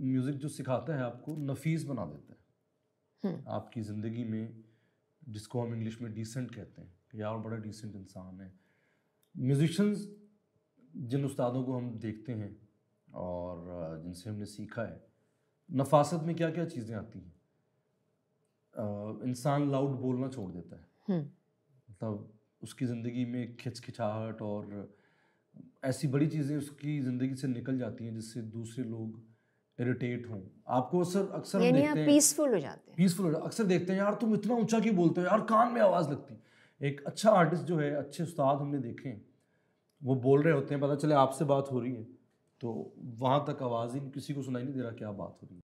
Music जो सिखाता है आपको नफीस बना देता है हम्म। आपकी ज़िंदगी में जिसको हम इंग्लिश में डिसेंट कहते हैं कि यार बड़ा डिसेंट इंसान है म्यूज़िशंस जिन उस्तादों को हम देखते हैं और जिनसे हमने सीखा है नफासत में क्या क्या चीज़ें आती हैं इंसान लाउड बोलना छोड़ देता है हम्म। मतलब उसकी ज़िंदगी में खिचखिचाहट और ऐसी बड़ी चीज़ें उसकी ज़िंदगी से निकल जाती हैं जिससे दूसरे लोग इरिटेट हूँ आपको सर अक्सर पीसफुल हो जाते हैं पीसफुल हो जाते अक्सर देखते हैं यार तुम इतना ऊंचा क्यों बोलते हो यार कान में आवाज़ लगती एक अच्छा आर्टिस्ट जो है अच्छे उस्ताद हमने देखे हैं वो बोल रहे होते हैं पता चले आपसे बात हो रही है तो वहाँ तक आवाज़ ही किसी को सुनाई नहीं दे रहा क्या बात हो रही है